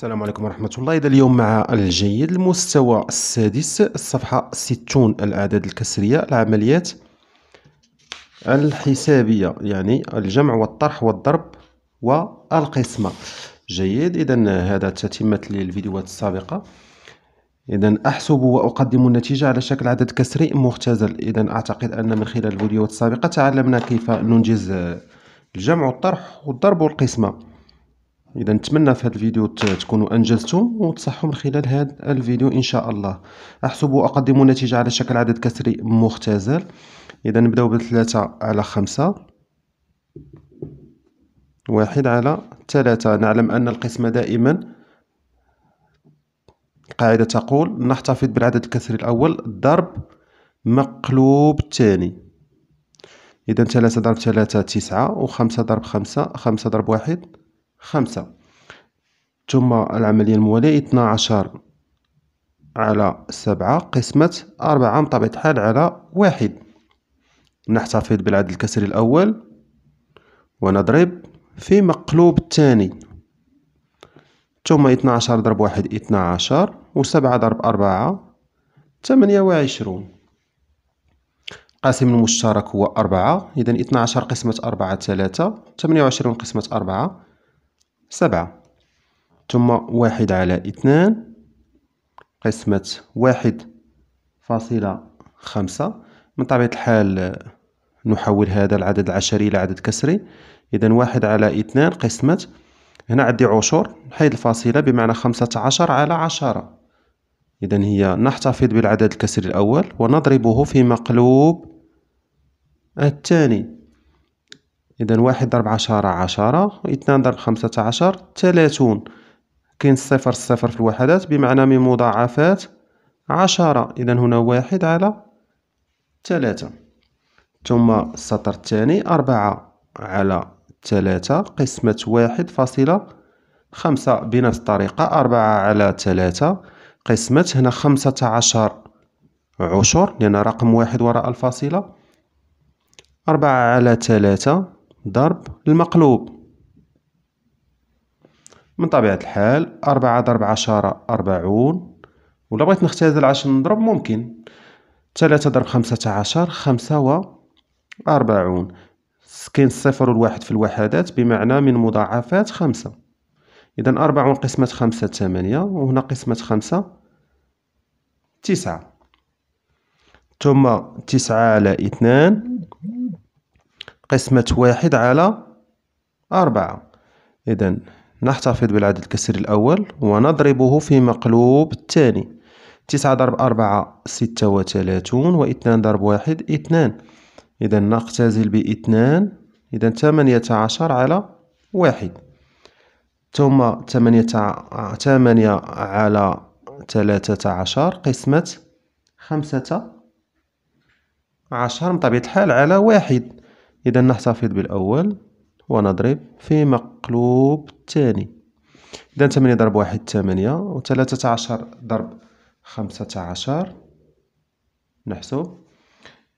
السلام عليكم ورحمة الله إذا اليوم مع الجيد المستوى السادس الصفحة 60 الأعداد الكسرية العمليات الحسابية يعني الجمع والطرح والضرب والقسمة جيد إذا هذا تتمة للفيديوهات السابقة إذا أحسب وأقدم النتيجة على شكل عدد كسري مختزل إذا أعتقد أن من خلال الفيديوهات السابقة تعلمنا كيف ننجز الجمع والطرح والضرب والقسمة اذا نتمنى في هذا الفيديو تكونوا انجزتم وتصحوا من خلال هذا الفيديو ان شاء الله احسب واقدم نتيجه على شكل عدد كسري مختزل اذا نبداو بثلاثة على خمسة واحد على ثلاثة نعلم ان القسمه دائما القاعده تقول نحتفظ بالعدد الكسري الاول ضرب مقلوب الثاني إذا ثلاثة ضرب ثلاثة تسعة وخمسة ضرب خمسة خمسة ضرب واحد خمسة ثم العملية الموالية عشر على سبعة قسمة أربعة بطبيعة الحال على واحد نحتفظ بالعدد الكسري الأول ونضرب في مقلوب الثاني ثم عشر ضرب واحد عشر وسبعة ضرب أربعة ثمانية وعشرون قاسم المشترك هو أربعة إذا عشر قسمة أربعة ثلاثة ثمانية وعشرون قسمة أربعة سبعة ثم واحد على اثنان قسمة واحد فاصلة خمسة من طبيعة الحال نحول هذا العدد العشري إلى عدد كسري إذا واحد على اثنان قسمة هنا عندي عشر نحيد الفاصلة بمعنى خمسة عشر على عشرة إذا هي نحتفظ بالعدد الكسري الأول ونضربه في مقلوب الثاني إذا واحد ضرب عشرة عشرة اثنان ضرب خمسة عشر ثلاثون كاين صفر صفر في الوحدات بمعنى من مضاعفات عشرة إذا هنا واحد على ثلاثة ثم السطر الثاني أربعة على ثلاثة قسمة واحد فاصلة خمسة بنفس الطريقة أربعة على ثلاثة قسمة هنا خمسة عشر عشر لأن رقم واحد وراء الفاصلة أربعة على ثلاثة ضرب المقلوب من طبيعة الحال أربعة ضرب عشرة أربعون ولا بغيت نختزل عشر نضرب ممكن ثلاثة ضرب خمسة عشر خمسة و أربعون كاين الصفر والواحد في الوحدات بمعنى من مضاعفات خمسة إذا أربعون قسمة خمسة ثمانية وهنا قسمة خمسة تسعة ثم تسعة على اثنان قسمة واحد على أربعة إذا نحتفظ بالعدد الكسري الأول ونضربه في مقلوب الثاني تسعة ضرب أربعة ستة وثلاثون واثنان ضرب واحد اثنان إذا نختزل باثنان إذا ثمانية عشر على واحد ثم ثمانية ثمانية على ثلاثة عشر قسمة خمسة عشر بطبيعة الحال على واحد إذا نحتفظ بالأول ونضرب في مقلوب الثاني إذا ثمانية ضرب واحد ثمانية وثلاثة عشر ضرب خمسة عشر نحسب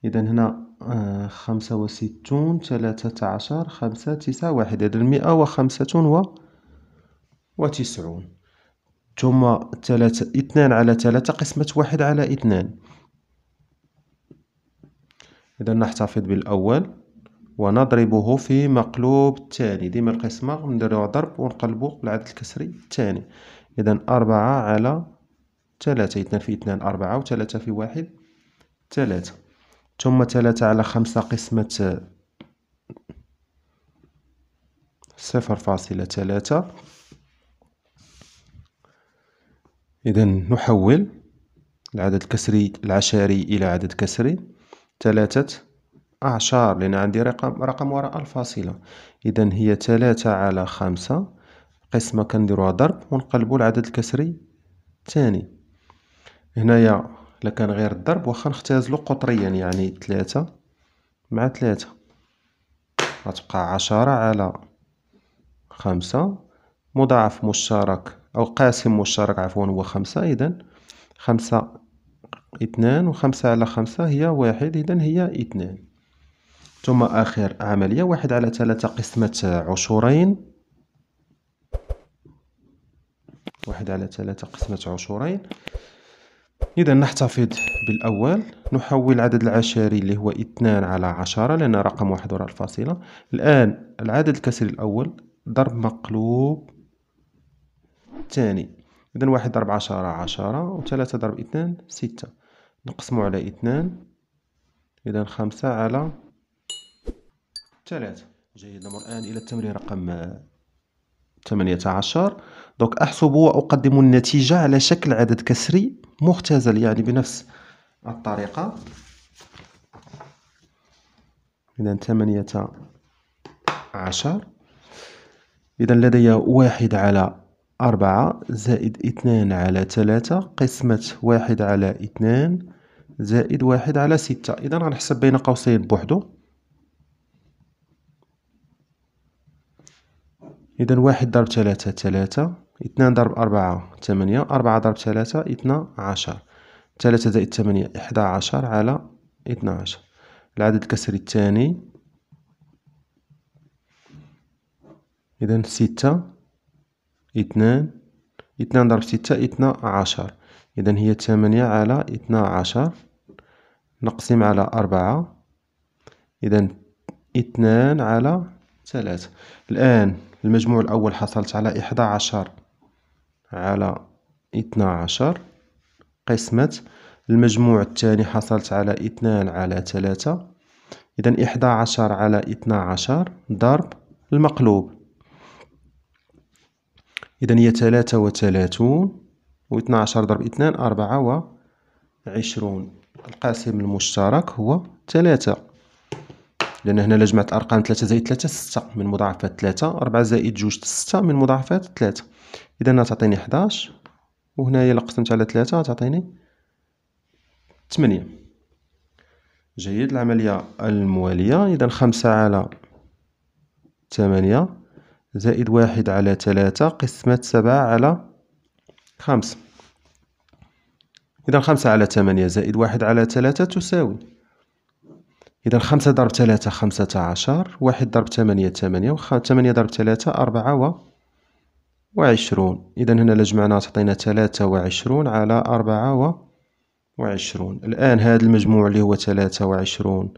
إذا هنا آه، خمسة وستون ثلاثة عشر خمسة تسعة واحد إذا مئة وخمسة و وتسعون ثم ثلاثة اثنان على ثلاثة قسمة واحد على اثنان إذا نحتفظ بالأول ونضربه في مقلوب التالي ديما القسمة نديرو ضرب ونقلبو العدد الكسري الثاني إذا أربعة على ثلاثة اثنان في اثنان أربعة وثلاثة في واحد ثلاثة ثم ثلاثة على خمسة قسمة صفر فاصلة ثلاثة إذا نحول العدد الكسري العشري إلى عدد كسري ثلاثة أعشار لأن عندي رقم رقم وراء الفاصلة إذا هي ثلاثة على خمسة قسمة كنديروها ضرب ونقلبو العدد الكسري الثاني هنايا إلا كان غير الضرب واخا نختازلو قطريا يعني ثلاثة مع ثلاثة غتبقى عشرة على خمسة مضاعف مشترك أو قاسم مشترك عفوا هو خمسة إذا خمسة اثنان وخمسة على خمسة هي واحد إذا هي اثنان ثم آخر عملية واحد على ثلاثة قسمة عشرين واحد على ثلاثة قسمة عشرين إذا نحتفظ بالأول نحول العدد العشري اللي هو اثنان على عشرة لأن رقم واحد وراء الفاصلة الآن العدد الكسري الأول ضرب مقلوب الثاني إذا واحد ضرب عشرة عشرة وثلاثة ضرب اثنان ستة نقسمو على اثنان إذا خمسة على ثلاثة جيد نمر الآن إلى التمرين رقم 18 دونك أحسب وأقدم النتيجة على شكل عدد كسري مختزل يعني بنفس الطريقة إذا ثمانية عشر إذا لدي واحد على أربعة زائد اثنان على ثلاثة قسمة واحد على اثنان زائد واحد على ستة إذا غنحسب بين قوسين بوحدو إذا واحد ضرب ثلاثة ثلاثة اثنان ضرب أربعة ثمانية أربعة ضرب ثلاثة اثنا عشر ثلاثة زائد ثمانية إحدى عشر على اثنا عشر العدد الكسري الثاني إذا ستة اثنان اثنان ضرب ستة اثنا عشر إذا هي ثمانية على اثنا عشر نقسم على أربعة إذا اثنان على ثلاثة الآن المجموع الأول حصلت على إحدى عشر على اثنا عشر قسمة المجموع الثاني حصلت على اثنان على ثلاثة إذا إحدى عشر على اثنا عشر ضرب المقلوب إذا هي ثلاثة وثلاثون واثنا عشر ضرب اثنان أربعة وعشرون القاسم المشترك هو ثلاثة لان هنا لجمعت ارقام 3 زائد 3 6 من مضاعفات 3 4 زائد 2 6 من مضاعفات 3 اذا تعطيني 11 وهنايا الا قسمت على 3 تعطيني 8 جيد العمليه المواليه اذا 5 على 8 زائد 1 على 3 قسمه 7 على 5 إذا 5 على 8 زائد 1 على 3 تساوي إذا خمسة ضرب ثلاثة خمسة عشر واحد ضرب ثمانية ثمانية وخ... ثمانية ضرب ثلاثة أربعة و وعشرون إذا هنا لجمعنا تعطينا ثلاثة وعشرون على أربعة و وعشرون الآن هذا المجموع اللي هو ثلاثة وعشرون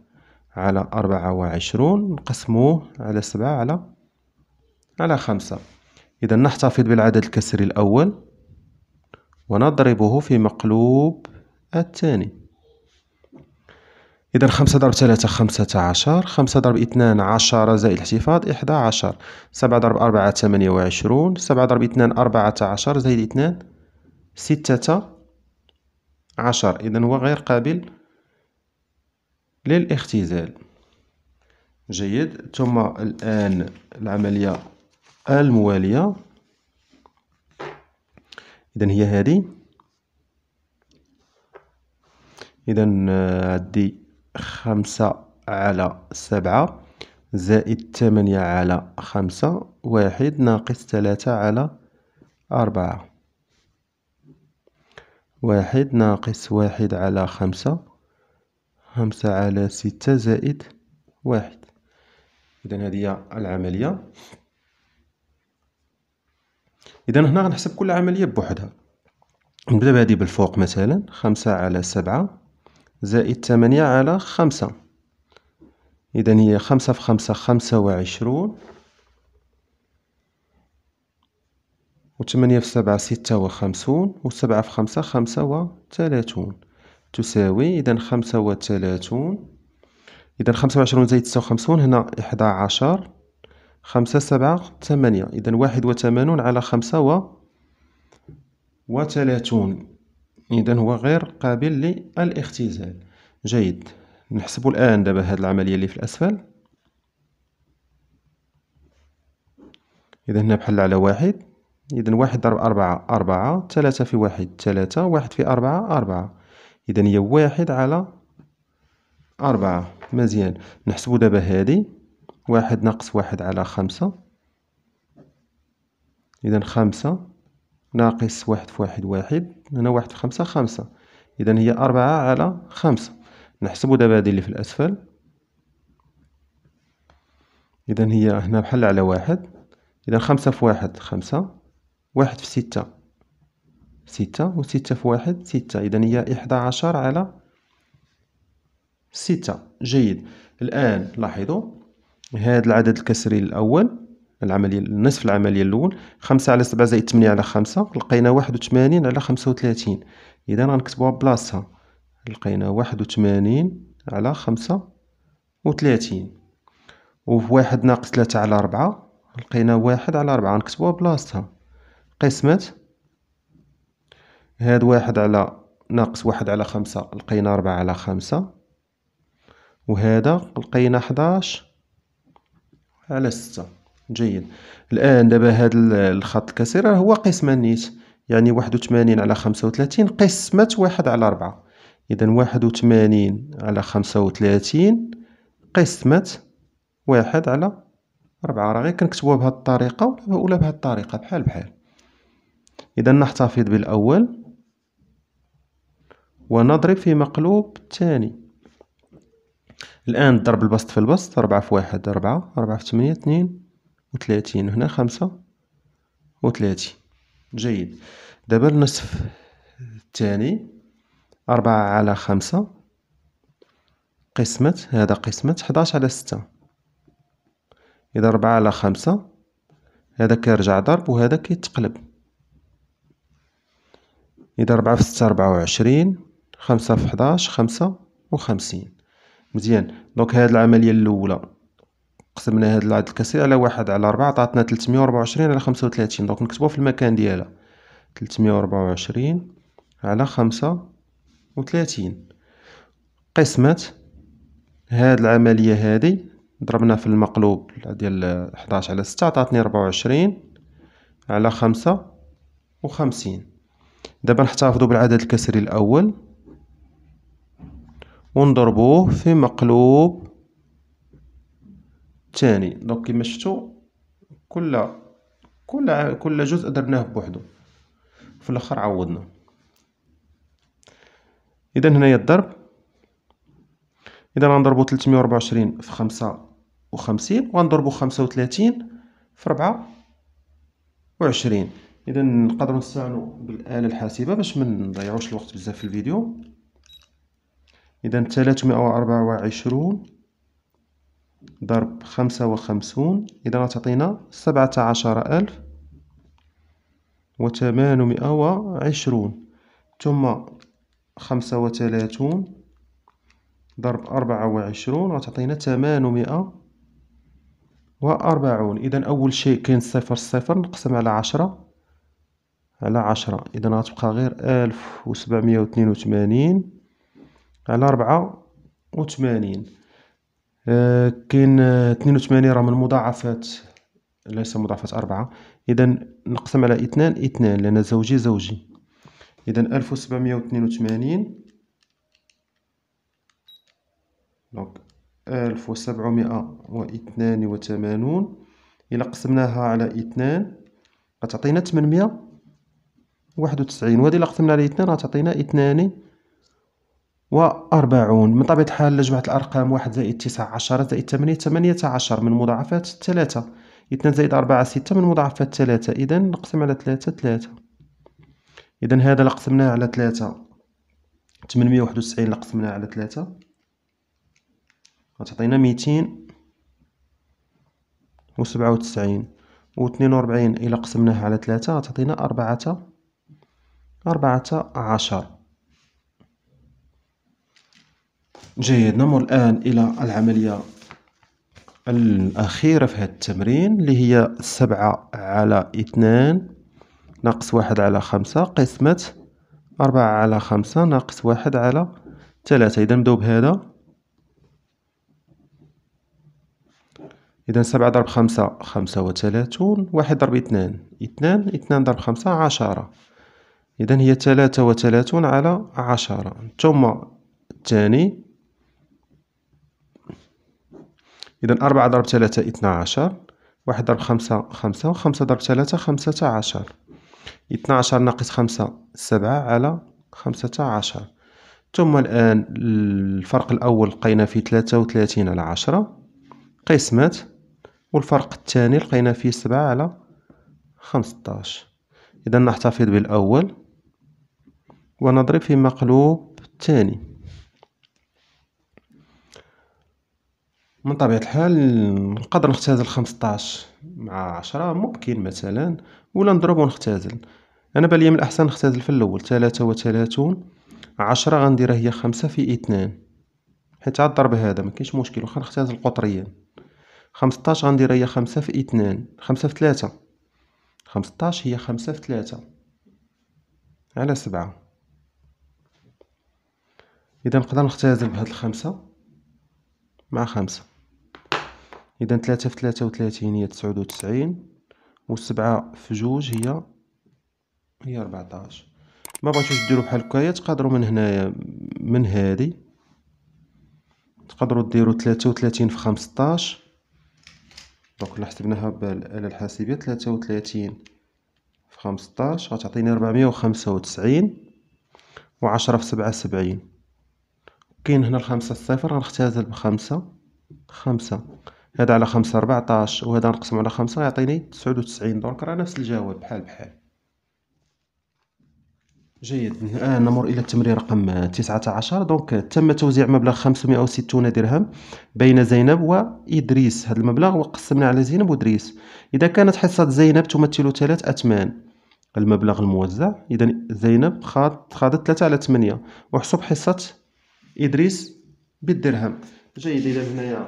على أربعة وعشرون نقسموه على سبعة على على خمسة إذا نحتفظ بالعدد الكسري الأول ونضربه في مقلوب الثاني إذا خمسة ضرب ثلاثة خمسة عشر خمسة ضرب اثنان عشرة زائد الاحتفاظ إحدى عشر سبعة ضرب أربعة ثمانية وعشرون سبعة ضرب اثنان أربعة عشر زائد اثنان ستة عشر إذا هو غير قابل للاختزال جيد ثم الآن العملية الموالية إذا هي هذه إذا عندي خمسة على سبعة زائد ثمانية على خمسة واحد ناقص ثلاثة على أربعة واحد ناقص واحد على خمسة خمسة على ستة زائد واحد إذا هذه هي العملية إذا هنا غنحسب كل عملية بوحدها نبدأ بهذه بالفوق مثلا خمسة على سبعة زائد ثمانية على خمسة إذا هي خمسة في خمسة خمسة وعشرون وثمانية في سبعة ستة وخمسون وسبعة في خمسة خمسة وثلاثون تساوي إذا خمسة وثلاثون إذا خمسة وعشرون زائد ستة وخمسون هنا إحدى عشر خمسة سبعة ثمانية إذا واحد وثمانون على خمسة و وثلاثون إذا هو غير قابل للاختزال جيد نحسب الآن دابا هذه العملية اللي في الأسفل إذا هنا بحال على واحد إذا واحد ضرب أربعة أربعة ثلاثة في واحد ثلاثة واحد في أربعة أربعة إذا هي واحد على أربعة مزيان نحسبو دابا هادي واحد ناقص واحد على خمسة إذا خمسة ناقص واحد في واحد واحد هنا واحد في خمسة خمسة إذا هي أربعة على خمسة نحسبو دابا هادي اللي في الأسفل إذا هي هنا بحال على واحد إذا خمسة في واحد خمسة واحد في ستة ستة وستة في واحد ستة إذا هي إحدى عشر على ستة جيد الآن لاحظوا هذا العدد الكسري الأول العملية نصف العملية الأول خمسة على سبعة زائد تمنية على خمسة لقينا واحد وثمانين على خمسة وثلاثين إذا غنكتبوها بلاصتها لقينا واحد وثمانين على خمسة وثلاثين وواحد ناقص ثلاثة على ربعة لقينا واحد على ربعة غنكتبوها بلاصتها قسمة هاد واحد على ناقص واحد على خمسة لقينا ربعة على خمسة وهذا لقينا حداش على ستة جيد الآن دابا هذا الخط الكسير هو قسمة نيت يعني واحد وثمانين على خمسة وثلاثين قسمة واحد على ربعة إذا واحد وثمانين على خمسة وثلاثين قسمة واحد على ربعة راه غير كنكتبوها بهاد الطريقة ولا بهاد الطريقة بحال بحال إذا نحتفظ بالأول ونضرب في مقلوب الثاني الآن ضرب البسط في البسط ربعة في واحد ربعة ربعة في 8 اثنين وثلاثين هنا خمسة وثلاثين جيد دابا النصف الثاني أربعة على خمسة قسمة هذا قسمة حداش على ستة إذا أربعة على خمسة هذا كيرجع ضرب وهذا كيتقلب إذا أربعة في ستة أربعة وعشرين خمسة في حداش خمسة وخمسين مزيان دونك هاد العملية الأولى قسمنا هذا العدد الكسري على واحد على أربعة عطاتنا تلتمية وربعة وعشرين على خمسة وتلاتين دونك نكتبوها في المكان ديالها تلتمية وربعة وعشرين على خمسة وتلاتين قسمة هاد العملية هادي ضربنا في المقلوب ديال حداش على ستة عطاتني ربعة وعشرين على خمسة وخمسين دابا نحتافظو بالعدد الكسري الأول ونضربوه في مقلوب الثاني دونك كما شفتوا كل كل كل جزء درناه بوحدو في الاخر عوضنا اذا هنايا الضرب اذا غنضربو 324 في 55 وغنضربو 35 في 24 اذا نقدروا نستعملوا بالاله الحاسبه باش ما نضيعوش الوقت بزاف في الفيديو اذا 324 ضرب خمسة وخمسون إذا غتعطينا سبعة عشر ألف وثمانمائة وعشرون ثم خمسة وثلاثون ضرب أربعة وعشرون غتعطينا ثمانمائة وأربعون إذا أول شيء كاين صفر صفر نقسم على عشرة على عشرة إذا غتبقى غير ألف وسبعمائة وثنين وثمانين على ربعة وثمانين آه، كاين آه، اثنين وثمانين راه من مضاعفات ليس مضاعفات أربعة إذا نقسم على اثنان اثنان لأن زوجي زوجي إذا ألف وسبعمية واثنين وثمانين دونك ألف وسبعمائة واثنان وثمانون إلا قسمناها على اثنان غتعطينا تمنمية واحد وتسعين وهذه إلا قسمنا على اثنان غتعطينا اثنان وأربعون من طبيعة الحال لجوعت الأرقام واحد زائد تسعة عشرة زائد ثمانية ثمانية عشر من مضاعفات ثلاثة اثنان زائد أربعة ستة من مضاعفات ثلاثة إذا نقسم على ثلاثة ثلاثة إذا هذا لقسمناه على ثلاثة ثمنمية واحد وتسعين لقسمناه على ثلاثة غتعطينا ميتين وسبعة وتسعين واثنين وربعين إلا قسمناها على ثلاثة غتعطينا أربعة أربعة عشر جيد نمر الآن إلى العملية الأخيرة في هذا التمرين اللي هي سبعة على اثنان ناقص واحد على خمسة قسمة أربعة على خمسة ناقص واحد على ثلاثة إذا نبداو بهذا إذا سبعة ضرب خمسة خمسة وثلاثون واحد ضرب اثنان اثنان اثنان ضرب خمسة عشرة إذا هي ثلاثة وثلاثون على عشرة ثم الثاني إذا أربعة ضرب ثلاثة اثنا عشر واحد ضرب خمسة خمسة وخمسة ضرب ثلاثة خمسة عشر اثنا عشر ناقص خمسة سبعة على خمسة عشر ثم الآن الفرق الأول لقينا فيه ثلاثة وثلاثين على عشرة قسمت والفرق الثاني لقينا فيه سبعة على خمسطاش إذا نحتفظ بالأول ونضرب في مقلوب الثاني من طبيعة الحال نقدر نختزل خمسطاش مع عشرة ممكن مثلا ولا نضرب ونختزل انا باليا من الاحسن نختزل في الاول تلاتة وتلاتون عشرة غنديرها هي خمسة في اثنان حيت عاد الضرب هذا مكاينش مشكل وخا نختزل قطريا خمسطاش غنديرها هي خمسة في اثنان خمسة في تلاتة خمسطاش هي خمسة في تلاتة على سبعة اذا نقدر نختزل بهاد الخمسة مع خمسة إذا تلاتة في تلاتة وتلاتين هي تسعود وتسعين سبعة في جوج هي هي ربعتاش ما بغيتوش ديرو بحال هكايا تقدرو من هنايا من هادي تقدرو ديرو تلاتة وتلاتين في خمسطاش دونك إلا حسبناها بالآلة الحاسبية تلاتة وتلاتين في خمسطاش غتعطيني ربعمية وخمسة وتسعين وعشرة في سبعة سبعين كاين هنا الخمسة الصفر غنختازل بخمسة خمسة هذا على خمسة ربعطاش وهذا نقسم على خمسة يعطيني تسعود وتسعين دونك راه نفس الجواب بحال بحال جيد الآن آه، نمر إلى التمرين رقم تسعة عشر دونك تم توزيع مبلغ خمسمائة وستون درهم بين زينب وإدريس هذا المبلغ وقسمنا على زينب وإدريس إذا كانت حصة زينب تمثل ثلاث أثمان المبلغ الموزع إذا زينب خاضت خاضت ثلاثة على ثمانية وحسب حصة إدريس بالدرهم جيد إذا هنايا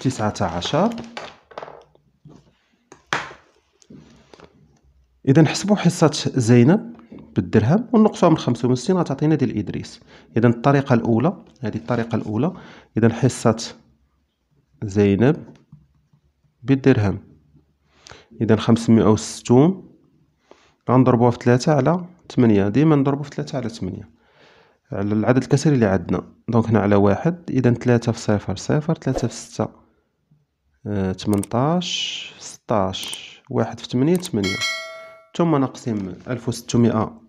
تسعة عشر إذا نحسبو حصة زينب بالدرهم ونقصوها من خمسة وستين غتعطينا ديال إدريس إذا الطريقة الأولى هذه الطريقة الأولى إذا حصة زينب بالدرهم إذا خمسمائة وستون غنضربوها في ثلاثة على ثمانية ديما نضربو في ثلاثة على ثمانية على العدد الكسري اللي عندنا دونك هنا على واحد إذا ثلاثة في صفر صفر ثلاثة في ستة تمنطاش ستاش واحد في تمنية تمنية ثم نقسم ألف وستمائة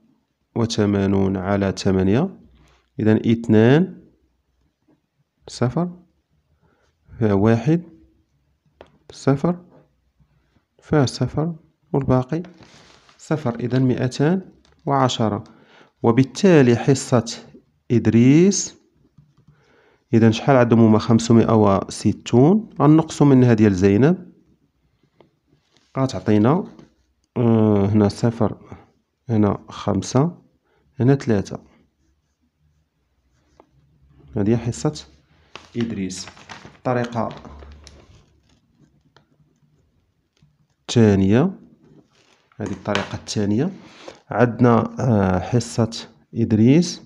وثمانون على تمنية إذا اثنان صفر واحد صفر فيها صفر والباقي صفر إذا مئتان وعشرة وبالتالي حصة إدريس اذا شحال عندهم هما 560 غنقصوا منها ديال زينب غتعطينا آه، هنا صفر هنا خمسة هنا ثلاثة هذه حصة إدريس الطريقة الثانية هذه الطريقة الثانية عندنا آه، حصة إدريس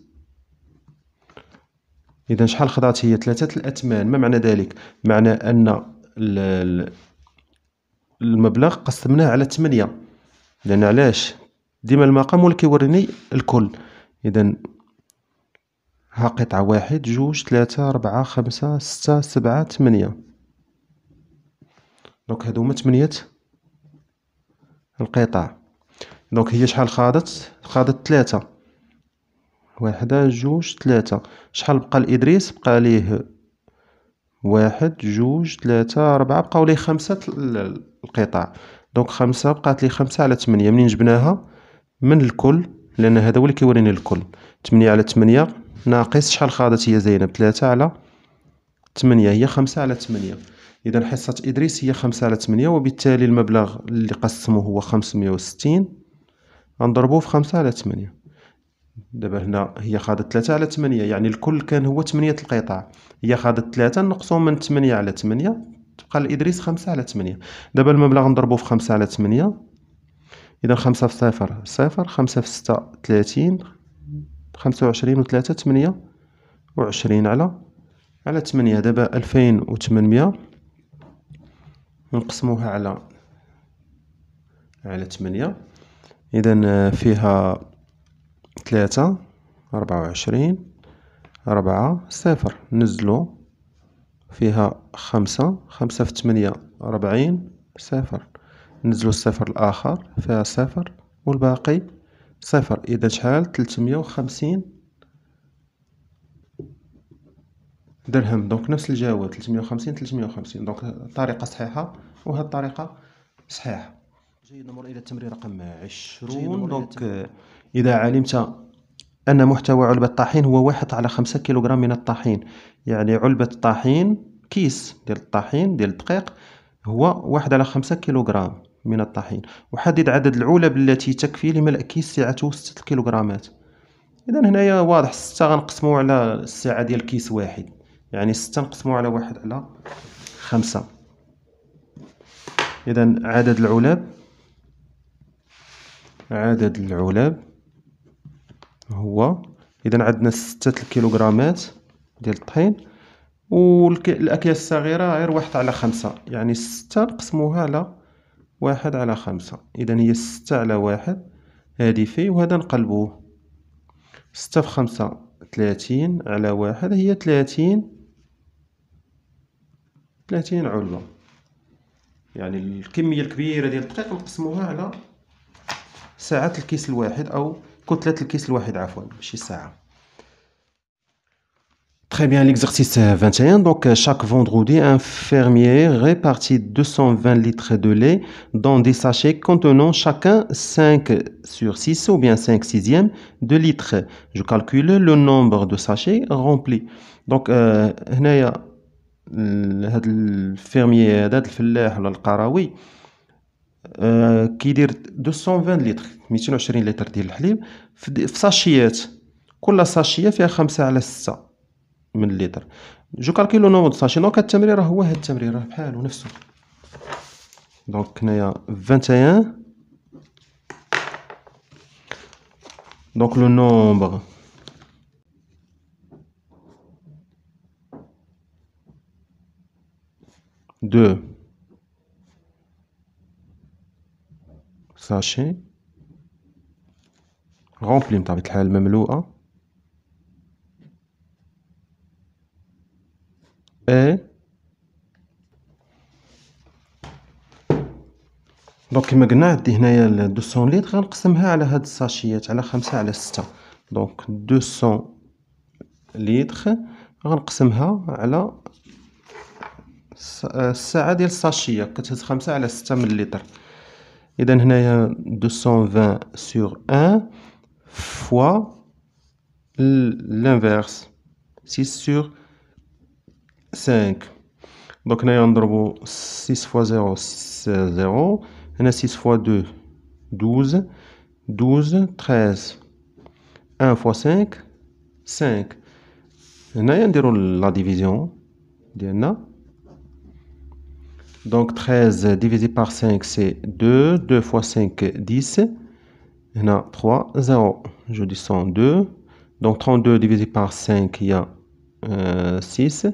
اذا شحال خضعت هي ثلاثه الاثمان ما معنى ذلك معنى ان المبلغ قسمناه على 8 لان علاش ديما المقام هو اللي كيوريني الكل اذا ها قطعة واحد جوج ثلاثة ربعة خمسة ستة سبعة ثمانية دونك هادو هما ثمانية القطع دونك هي شحال خاضت خاضت ثلاثة واحدة جوج ثلاثة شحال بقى لإدريس بقى ليه واحد جوج ثلاثة أربعة بقاو ليه خمسة القطاع دونك خمسة بقات لي خمسة على تمنية منين جبناها من الكل لأن هذا هو اللي كيوريني الكل تمنية على تمنية ناقص شحال خاضت هي زينب ثلاثة على تمنية هي خمسة على تمنية إذا حصة إدريس هي خمسة على تمنية وبالتالي المبلغ اللي قسمه هو خمسمية وستين غنضربوه في خمسة على تمنية دابا هنا هي خاضت 3 على 8 يعني الكل كان هو 8 القطع هي خاضت 3 نقصوا من 8 على 8 تبقى لادريس 5 على 8 دابا المبلغ نضربوه في 5 على 8 اذا 5 في 0 0 5 في 6 30 25 و 3 8 وعشرين على على 8 دابا 2800 نقسموها على على 8 اذا آه، فيها ثلاثة ربعة وعشرين ربعة صفر نزلو فيها خمسة خمسة في تمنية ربعين صفر نزلو الصفر الآخر فيها صفر والباقي صفر إذا شحال تلتمية وخمسين درهم دونك نفس الجواب تلتمية وخمسين تلتمية وخمسين دونك الطريقة صحيحة وهاد الطريقة صحيحة نمر إلى التمرين رقم 20 دونك إذا علمت أن محتوى علبة الطحين هو واحد على خمسة كيلوغرام من الطحين يعني علبة الطحين كيس ديال الطحين ديال الدقيق هو واحد على خمسة كيلوغرام من الطحين وحدد عدد العلب التي تكفي لملء كيس سعته ستة كيلوغرامات إذا هنايا واضح ستة غنقسمو على السعة ديال كيس واحد يعني ستة نقسمو على واحد على خمسة إذا عدد العلب عدد العلب هو اذا عندنا ستة الكيلوغرامات ديال الطحين والاكياس الصغيره غير واحد على خمسة يعني ستة نقسموها على واحد على خمسة اذا هي ستة على واحد هادي في وهذا نقلبوه ستة في خمسة 30 على واحد هي 30 30 علبة يعني الكمية الكبيرة ديال الدقيق نقسموها على Très bien, l'exercice 21. Donc, chaque vendredi, un fermier répartit 220 litres de lait dans des sachets contenant chacun 5 sur 6 ou bien 5 sixièmes de litres. Je calcule le nombre de sachets remplis. Donc, euh, هنايا هذا هذا آه، كيدير 220 لتر 220 لتر ديال الحليب في ساشيات كل ساشيه فيها خمسة على ستة من لتر جو كالكيلو نومو دو ساشي دونك التمرير هو هاد التمرير راه بحالو نفسو دونك هنايا 21 دونك لو نومبر دو ساشي غومبلي بطبيعة الحال مملوءة اي دونك كيما قلنا عندي هنايا 200 لتر غنقسمها على هاد الساشيات على خمسة على ستة دونك 200 لتر غنقسمها على آه، الساعة ديال الساشية كتهز خمسة على ستة مليتر Et euh, donc, 220 sur 1 fois l'inverse, 6 sur 5. Donc, on a 6 fois 0, 0. On a 6 fois 2, 12. 12, 13. 1 fois 5, 5. On a la division. Donc 13 divisé par 5, c'est 2. 2 fois 5, 10. Il y a 3, euh, 0. Je descends 2. Donc 32 divisé par 5, il y a 6.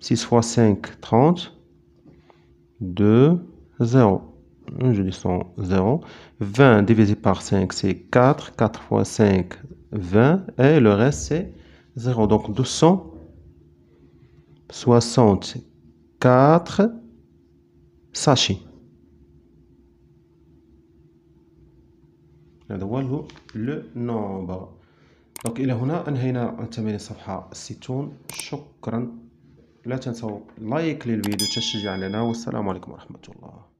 6 fois 5, 30. 2, 0. Je descends 0. 20 divisé par 5, c'est 4. 4 fois 5, 20. Et le reste, c'est 0. Donc 264 ساشي هذا هو لو نومبر دونك الى هنا انهينا تمرين الصفحه 60 شكرا لا تنسوا لايك للفيديو تشجيعا لنا والسلام عليكم ورحمه الله